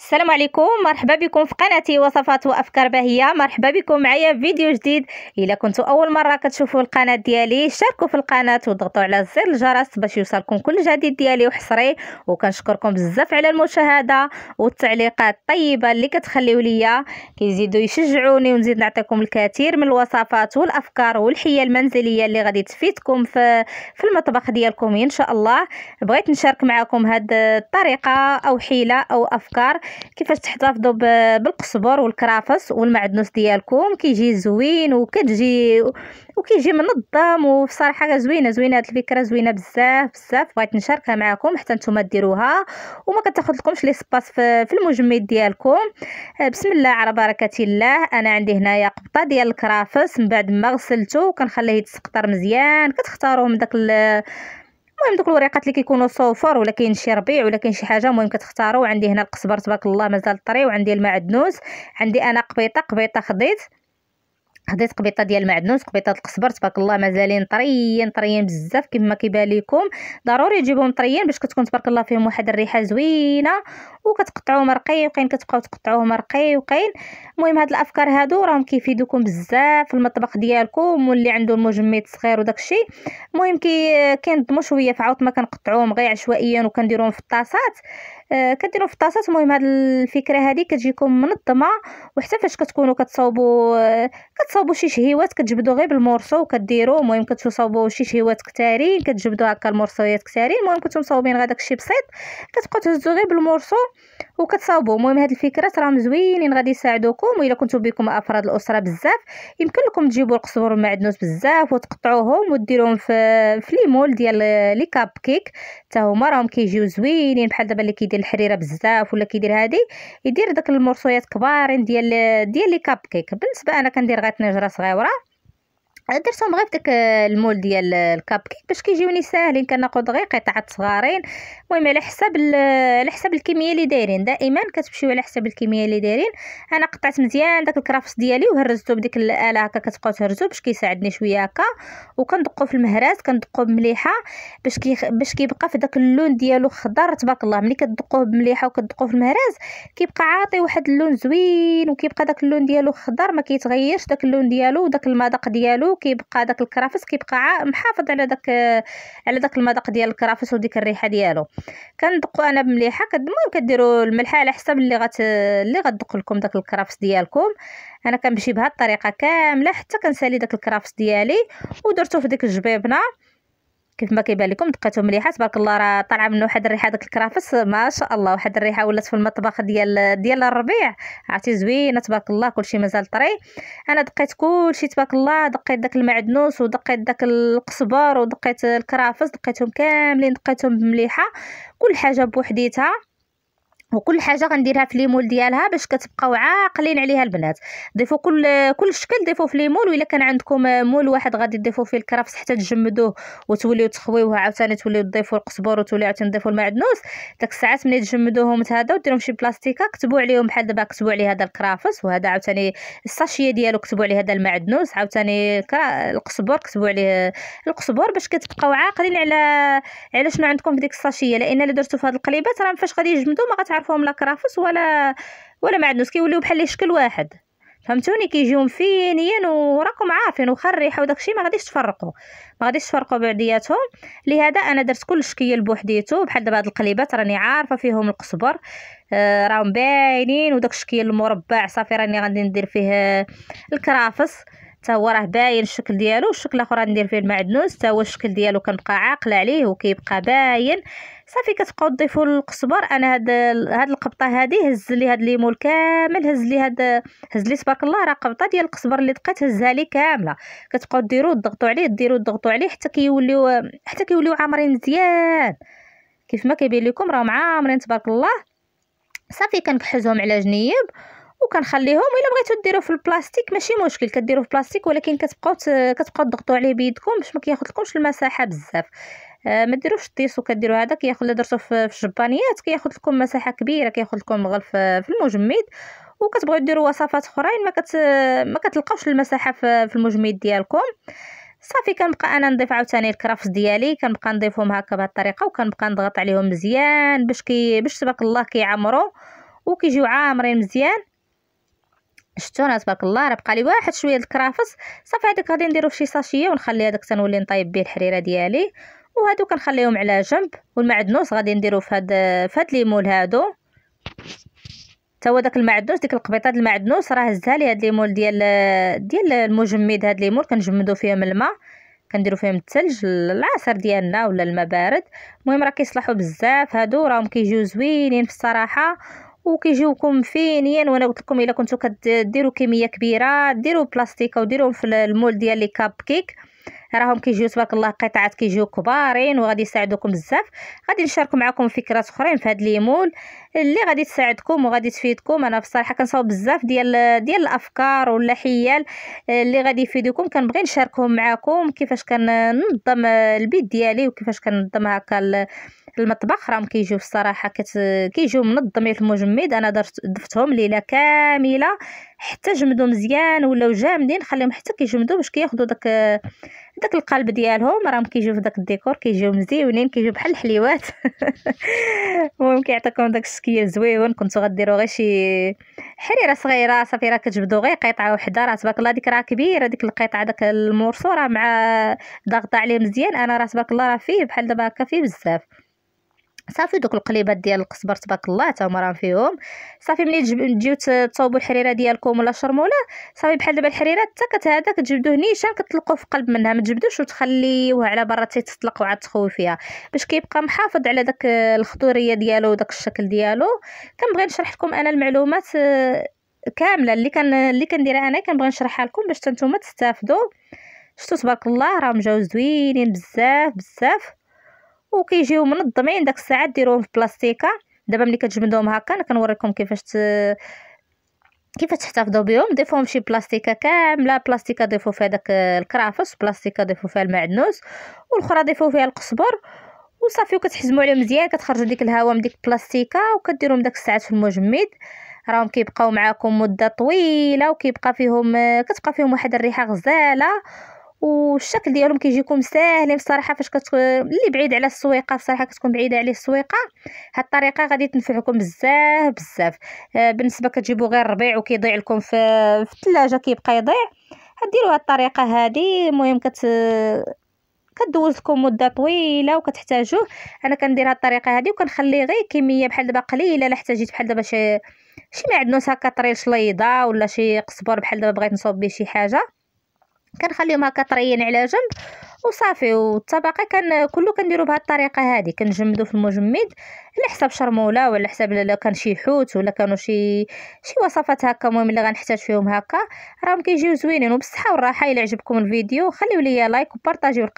السلام عليكم مرحبا بكم في قناتي وصفات وافكار باهيه مرحبا بكم معايا في فيديو جديد الا كنتوا اول مره كتشوفوا القناه ديالي شاركوا في القناه وضغطوا على زر الجرس باش يوصلكم كل جديد ديالي وحصري وكنشكركم بزاف على المشاهده والتعليقات الطيبه اللي كتخليو ليا كيزيدوا يشجعوني ونزيد نعطيكم الكثير من الوصفات والافكار والحيه المنزليه اللي غادي تفيدكم في في المطبخ ديالكم ان شاء الله بغيت نشارك معكم هاد الطريقه او حيله او افكار كيفاش تحتفظوا بالقزبر والكرافس والمعدنوس ديالكم كيجي زوين وكتجي وكيجي منظم وبصراحه زوينه زوينه هاد الفكره زوينه بزاف بزاف بغيت نشاركها معكم حتى نتوما ديروها وما كتاخذ لكمش لي سباس في المجمد ديالكم بسم الله على بركه الله انا عندي هنايا قبطه ديال الكرافس من بعد ما غسلته كنخليه يتسقطر مزيان كتختاروه من داك المهم دوك الوريقات اللي كيكونوا صوفر ولا كاين شي ربيع ولا كاين شي حاجه المهم كتختاروا عندي هنا القزبر تبارك الله مازال طري وعندي المعدنوس عندي انا قبيطه قبيطه خديت خديت قبيطه ديال المعدنوس قبيطه القزبر تبارك الله مازالين طريين طريين بزاف كما كيبان لكم ضروري تجيبهم طريين باش كتكون تبارك الله فيهم واحد الريحه زوينه وكتقطعوهم رقيقين كتبقاو تقطعوهم رقيقين المهم هاد الافكار هادو راهم كيفيدوكم بزاف في المطبخ ديالكم واللي عنده المجمد صغير وداكشي المهم كي كنضمو شويه في عوض ما كنقطعوهم غير عشوائيا وكنديروهم في الطاسات آه، كديروا في الطاسات المهم هاد الفكره هذه كتجيكم منظمه وحتى فاش كتكونوا كتصاوبوا آه، كتصاوبوا شي شهيوات كتجبدوا غير بالمورسو وكديروا المهم كتصاوبوا شي شهيوات كتارين كتجبدوا هكا المورسويات كتارين المهم كنتو مصاوبين غير داكشي بسيط كتبقاو تهزوا غير بالمورسو وكتصاوبوا المهم هاد الفكرات راهم زوينين غادي يساعدوكم والا كنتو بكم افراد الاسره بزاف يمكن لكم تجيبوا القزبر والمعدنوس بزاف وتقطعوهم وديروهم في في ليمول ديال لي كاب كيك حتى هما راهم كيجيو زوينين بحال دابا اللي كيدير كيدير الحريره بزاف ولا كيدير هادي يدير داك المرصويات كبارين ديال ديال لي كاب كيك بالنسبه انا كندير غير طنجره صغيره درتهم غير داك آه، المول ديال آه، الكاب كيك باش كيجيوني ساهلين كناخذ غير قطعات صغارين المهم على حساب آه، على حساب الكميه اللي دايرين دائما كتمشيو على حساب الكميه اللي دايرين انا قطعت مزيان داك الكرافس ديالي وهرزته بديك الاله هكا كتبقاو تهرزو باش كيساعدني شويه هكا وكندقو في المهراز كندقو مليحه باش كي باش كيبقى في داك اللون ديالو خضر تبارك الله ملي كتدقوه مليحه وكتدقوه في المهراز كيبقى عاطي واحد اللون زوين وكيبقى داك اللون ديالو خضر ما كيتغيرش داك اللون ديالو وداك المذاق ديالو كيبقى داك الكرافس كيبقى محافظ على داك على داك المذاق ديال الكرافس وديك الريحه ديالو كندقو انا بمليحه المهم كديروا الملح على حسب اللي غت اللي غدق لكم داك الكرافس ديالكم انا كنمشي بهاد الطريقه كامله حتى كنسالي داك الكرافس ديالي ودرتو في ديك الجبيبنه كيف ما كيبان لكم دقات مليحه تبارك الله راه طالعه منه واحد الريحه داك الكرافس ما شاء الله واحد الريحه ولات في المطبخ ديال ديال الربيع عرفتي زوينه تبارك الله كلشي مازال طري انا دقيت كلشي تبارك الله دقيت داك المعدنوس ودقيت داك القزبر ودقيت الكرافس دقيتهم كاملين دقيتهم مليحه كل حاجه بوحديتها وكل حاجه غنديرها في ليمول ديالها باش كتبقاو عاقلين عليها البنات ضيفوا كل كل شكل ضيفوا في ليمول ولا كان عندكم مول واحد غادي تضيفوا فيه الكرفس حتى تجمدوه وتوليو تخويوه عاوتاني توليو تضيفوا القزبر وتوليو عاوتاني تضيفوا المعدنوس داك الساعات ملي تجمدوهم هذا وديرهم شي بلاستيكه كتبوا عليهم بحال دابا كتبوا عليه هذا الكرافس وهذا عاوتاني الساشيه ديالو كتبوا عليه هذا المعدنوس عاوتاني القزبر كتبوا عليه القزبر باش كتبقاو عاقلين على على شنو عندكم في ديك الساشيه لان الا درتو في هذه القليبات راه فاش غادي يجمدوا ما غتعرفوا كنعرفوهم لا كرافس ولا ولا معدنوس كيوليو بحال شكل واحد فهمتوني كيجيو مفينين وراكم عارفين وخا وداكشي ما غاديش تفرقوا ما غاديش تفرقوا بعدياتهم لهذا انا درت كل شكيل بوحديته بحال دابا هاد القليبات راني عارفه فيهم القصبر آه، راهم باينين وداك الشكيل المربع صافي راني غادي ندير فيه الكرافس حتى هو راه باين الشكل ديالو الشكل الاخر غندير فيه المعدنوس حتى هو الشكل ديالو كنبقى عاقله عليه وكيبقى باين صافي كتبقاو تضيفوا القزبر انا هاد هاد القبطه هادي هز لي هاد الليمون كامل هز لي هاد هز لي تبارك الله راه قبطه ديال القزبر اللي دقات هزها لي كامله كتبقاو ديروا تضغطوا عليه ديروا تضغطوا عليه حتى كيوليو حتى كيوليو عامرين مزيان كيف ما كيبين لكم راهم عامرين تبارك الله صافي كنكحزهم على جنيب وكنخليهم الا بغيتو ديروه في البلاستيك ماشي مشكل كديروه في البلاستيك ولكن كتبقاو كتبقاو تضغطوا عليه بيدكم باش ما كياخذلكمش المساحه بزاف آه، ما ديروش الطيسو كديروا هذا كياخذ الا درتو في الجبانيات كياخذ لكم مساحه كبيره كياخذ لكم غل آه، في المجمد وكتبغيو ديروا وصفات اخرين ما كت ما كتلقاوش المساحه في المجمد ديالكم صافي كنبقى انا نضيف عاوتاني الكرافس ديالي كنبقى نضيفهم هكا بهذه الطريقه وكنبقى نضغط عليهم مزيان باش كي باش تبارك الله كيعمروا وكيجيو عامرين مزيان شفتوا انا تبارك الله راه بقى لي واحد شويه الكرافس صافي هذاك غادي نديرو فشي ساشيه ونخلي هذاك تنولي نطيب به الحريره ديالي وهادو كنخليهم على جنب والمعدنوس غادي نديرو في هاد في هاد هادو تا هو داك المعدنوس ديك القبيطه ديال المعدنوس راه هزها لي هاد ليمون ديال ديال المجمد هاد ليمون كنجمدو فيهم الماء كنديرو فيهم الثلج العصير ديالنا ولا الماء بارد المهم راه كيصلحو بزاف هادو راهم كيجيو زوينين في الصراحه وكيجيوكم فينين وانا قلت لكم الا كنتو كديروا كميه كبيره ديروا بلاستيكه وديروهم في المول ديال لي كاب كيك راهم كيجيو تبارك الله قطعات كيجيو كبارين وغادي يساعدوكم بزاف غادي نشارك معكم فكرات اخرين في هذا ليمول اللي غادي تساعدكم وغادي تفيدكم انا بصراحه كنصاوب بزاف ديال ديال الافكار ولا حيال اللي غادي يفيدكم كنبغي نشاركهم معكم كيفاش كننظم البيت ديالي وكيفاش كننظم هكا المطبخ راهم كيجيو الصراحه كت... كيجيو منظمين في المجمد انا درت ضفتهم ليله كامله حتى جمدوا مزيان ولاو جامدين خليهم حتى كيجمدوا باش كياخذوا داك داك القلب ديالهم راهم كيجيو في داك الديكور كيجيو مزيونين كيجيو بحال الحليوات المهم كيعطيكم داك الشكيه زويون كنتو غديروا غير شي حريره صغيره صافي راه كتجبدوا غير قطعه وحده راه تبارك الله ديك راه كبيره ديك القطعه داك المورسو راه مع ضغطه عليه مزيان انا راه تبارك الله راه فيه بحال دابا هكا فيه بزاف صافي دوك القليبات ديال القزبر تبارك الله تا هما راهم فيهم صافي ملي تجيو تصاوبوا الحريره ديالكم ولا الشرموله صافي بحال دابا الحريره حتى كتهدا كتجبدوه نيشان كتطلقوه في قلب منها ما تجبدوش وتخليوه على برا تيتطلق وعاد تخوي فيها باش كيبقى محافظ على داك الخضوريه ديالو وداك الشكل ديالو كنبغي نشرح لكم انا المعلومات آه، كامله اللي كان اللي كنديرها انا كنبغي نشرحها لكم باش حتى نتوما تستافدوا شفتوا تبارك الله راه مجاوز زوينين بزاف بزاف وكيجيو منظمين داك الساعات ديروهم في بلاستيكه دابا ملي كتجمدوهم هكا انا كنوريكم كيفاش ت... كيفاش تحتفظوا بهم ضيفوهم شي بلاستيكه كامله بلاستيكه ضيفوا فيها داك الكرافس بلاستيكه ضيفوا فيها المعدنوس والاخرى ضيفوا فيها القزبر وصافي وكتحزموا عليهم مزيان كتخرجوا ديك الهواء من ديك البلاستيكه وكديرهم داك الساعات في المجمد راهم كيبقاو معاكم مده طويله وكيبقى فيهم كتبقى فيهم واحد الريحه غزاله والشكل ديالهم كيجيكم ساهلين بصراحه فاش كت... اللي بعيد على السويقه بصراحه كتكون بعيده عليه السويقه هاد الطريقه غادي تنفعكم بزاف بزاف آه، بالنسبه كتجيبوا غير الربيع وكيضيع لكم في في الثلاجه كيبقى يضيع هديروا هاد الطريقه هادي المهم كت كدوز لكم مده طويله وكتحتاجوه انا كندير هاد الطريقه هادي وكنخلي غير كميه بحال دابا قليله الا احتاجيت بحال دابا شي شي معدنوس هكا طريل شليضه ولا شي قزبر بحال دابا بغيت نصوب به شي حاجه كنخليهم هكا طريين على جنب وصافي والطبقه كان كله كنديرو بهذه الطريقه هذه كنجمدو في المجمد على حساب شرموله ولا حساب لا كان شي حوت ولا كانوا شي شي وصفات هكا المهم اللي غنحتاج فيهم هكا راهم كيجيو زوينين وبالصحه والراحه الى عجبكم الفيديو خليو ليا لايك وبارطاجيو